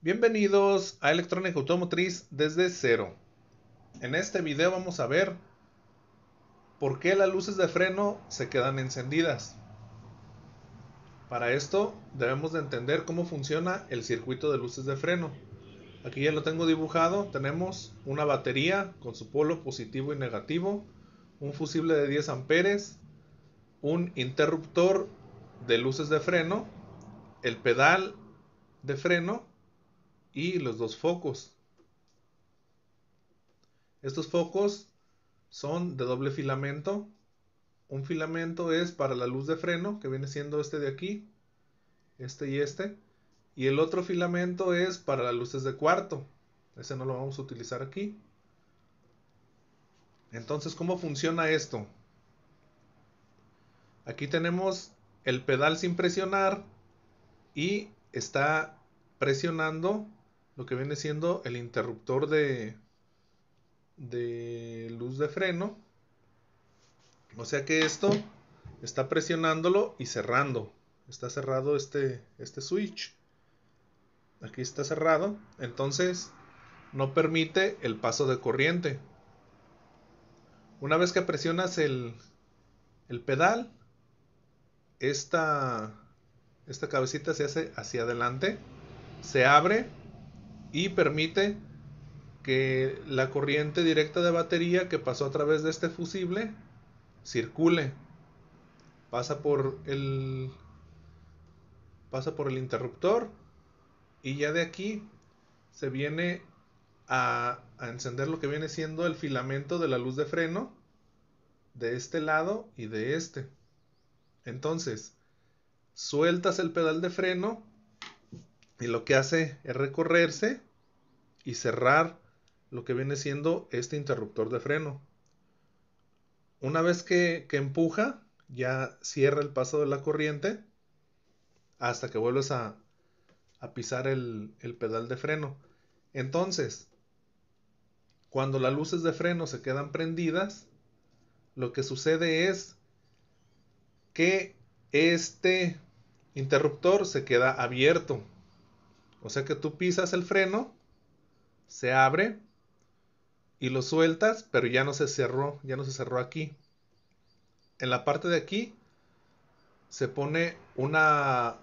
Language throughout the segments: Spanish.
Bienvenidos a Electrónica Automotriz desde cero. En este video vamos a ver por qué las luces de freno se quedan encendidas. Para esto debemos de entender cómo funciona el circuito de luces de freno. Aquí ya lo tengo dibujado, tenemos una batería con su polo positivo y negativo, un fusible de 10 amperes, un interruptor de luces de freno, el pedal de freno y los dos focos. Estos focos son de doble filamento. Un filamento es para la luz de freno, que viene siendo este de aquí, este y este. Y el otro filamento es para las luces de cuarto. Ese no lo vamos a utilizar aquí. Entonces, ¿cómo funciona esto? Aquí tenemos el pedal sin presionar y está presionando lo que viene siendo el interruptor de, de luz de freno. O sea que esto está presionándolo y cerrando. Está cerrado este, este switch. Aquí está cerrado. Entonces no permite el paso de corriente. Una vez que presionas el, el pedal, esta, esta cabecita se hace hacia adelante, se abre y permite que la corriente directa de batería que pasó a través de este fusible circule. Pasa por el pasa por el interruptor y ya de aquí se viene a, a encender lo que viene siendo el filamento de la luz de freno de este lado y de este. Entonces, sueltas el pedal de freno y lo que hace es recorrerse y cerrar lo que viene siendo este interruptor de freno. Una vez que, empuja, ya cierra el paso de la corriente hasta que vuelves a, pisar el, el pedal de freno. Entonces, cuando las luces de freno se quedan prendidas, lo que sucede es que este interruptor se queda abierto. O sea que tú pisas el freno, se abre y lo sueltas, pero ya no se cerró, ya no se cerró aquí. En la parte de aquí se pone una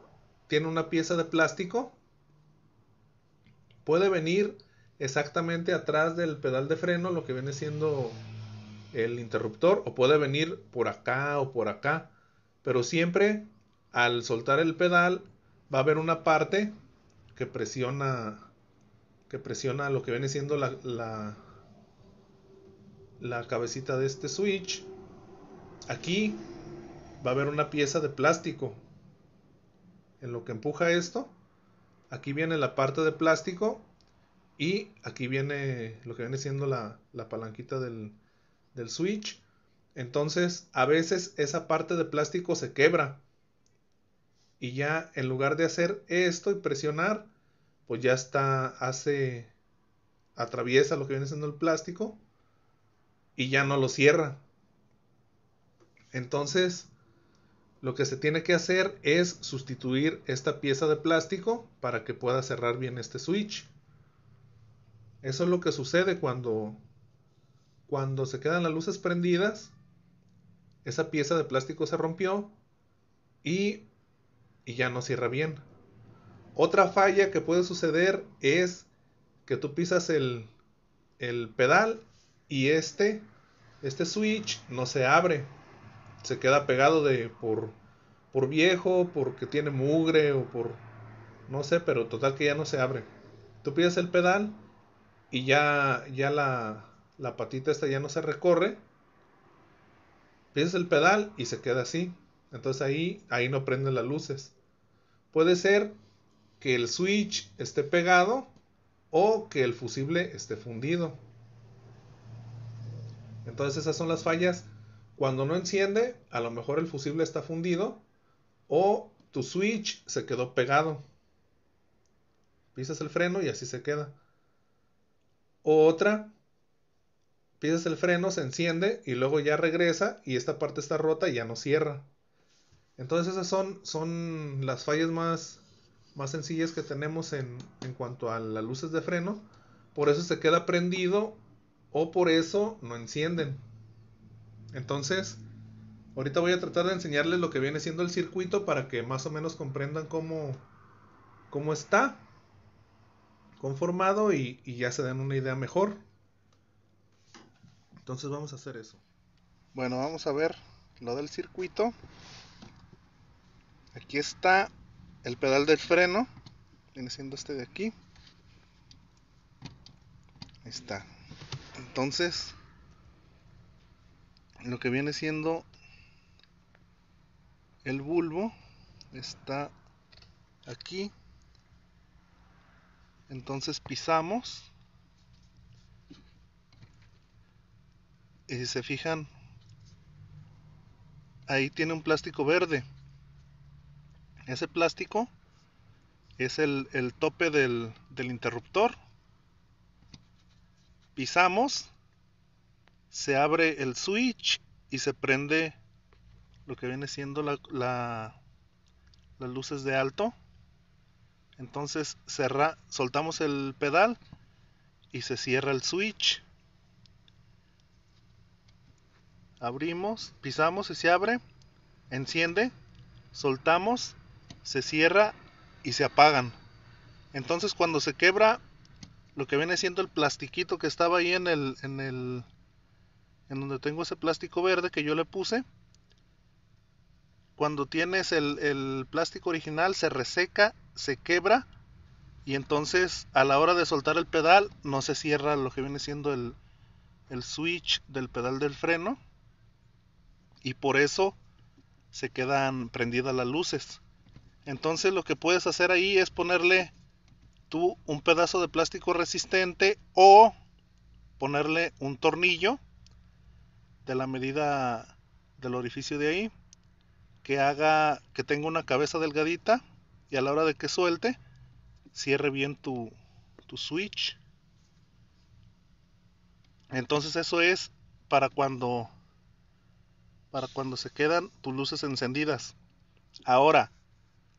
tiene una pieza de plástico. Puede venir exactamente atrás del pedal de freno, lo que viene siendo el interruptor, o puede venir por acá o por acá. Pero siempre al soltar el pedal va a haber una parte que presiona que presiona lo que viene siendo la, la, la cabecita de este switch aquí va a haber una pieza de plástico en lo que empuja esto aquí viene la parte de plástico y aquí viene lo que viene siendo la, palanquita del, del switch entonces a veces esa parte de plástico se quebra y ya en lugar de hacer esto y presionar, pues ya está, hace, atraviesa lo que viene siendo el plástico y ya no lo cierra. Entonces, lo que se tiene que hacer es sustituir esta pieza de plástico para que pueda cerrar bien este switch. Eso es lo que sucede cuando, cuando se quedan las luces prendidas. Esa pieza de plástico se rompió y y ya no cierra bien. Otra falla que puede suceder es que tú pisas el, el pedal y este, este switch no se abre. Se queda pegado de por, por viejo, porque tiene mugre o por... No sé, pero total que ya no se abre. Tú pisas el pedal y ya, ya la, la patita esta ya no se recorre. Pisas el pedal y se queda así. Entonces ahí, ahí no prenden las luces. Puede ser que el switch esté pegado o que el fusible esté fundido. Entonces esas son las fallas. Cuando no enciende, a lo mejor el fusible está fundido o tu switch se quedó pegado. Pisas el freno y así se queda. O otra, pisas el freno, se enciende y luego ya regresa y esta parte está rota y ya no cierra. Entonces esas son, son las fallas más, sencillas que tenemos en, en cuanto a las luces de freno. Por eso se queda prendido o por eso no encienden. Entonces, ahorita voy a tratar de enseñarles lo que viene siendo el circuito para que más o menos comprendan cómo, está conformado y, y ya se den una idea mejor. Entonces vamos a hacer eso. Bueno, vamos a ver lo del circuito. Aquí está el pedal del freno. Viene siendo este de aquí. Ahí está. Entonces, lo que viene siendo el bulbo está aquí. Entonces pisamos. Y si se fijan, ahí tiene un plástico verde. Ese plástico es el, tope del, interruptor. Pisamos, se abre el switch y se prende lo que viene siendo las luces de alto. Entonces cerra, soltamos el pedal y se cierra el switch. Abrimos, pisamos y se abre. Enciende, soltamos se cierra y se apagan. Entonces cuando se quebra, lo que viene siendo el plastiquito que estaba ahí en el, en en donde tengo ese plástico verde que yo le puse, cuando tienes el, el plástico original se reseca, se quebra y entonces a la hora de soltar el pedal no se cierra lo que viene siendo el, el switch del pedal del freno y por eso se quedan prendidas las luces. Entonces lo que puedes hacer ahí es ponerle tú un pedazo de plástico resistente o ponerle un tornillo de la medida del orificio de ahí que haga que tenga una cabeza delgadita y a la hora de que suelte cierre bien tu, switch entonces eso es para cuando para cuando se quedan tus luces encendidas ahora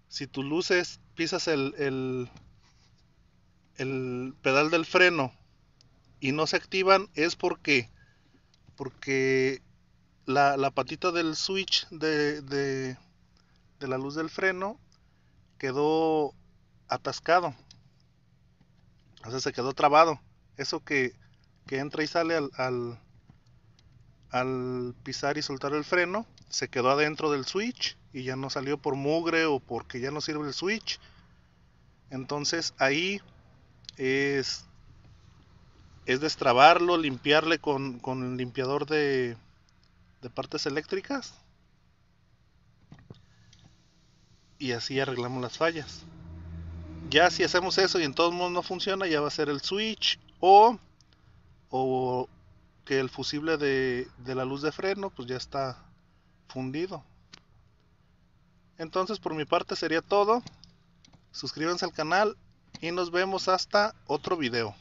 si tus luces pisas el, el, pedal del freno y no se activan es porque porque la, patita del switch de, la luz del freno quedó atascado o sea se quedó trabado eso que, entra y sale al, al al pisar y soltar el freno se quedó adentro del switch y ya no salió por mugre o porque ya no sirve el Switch. Entonces ahí es, es destrabarlo, limpiarle con, el limpiador de, partes eléctricas. Y así arreglamos las fallas. Ya si hacemos eso y en todo modos no funciona, ya va a ser el switch o, o que el fusible de, de la luz de freno pues ya está fundido. Entonces por mi parte sería todo. Suscríbanse al canal y nos vemos hasta otro video.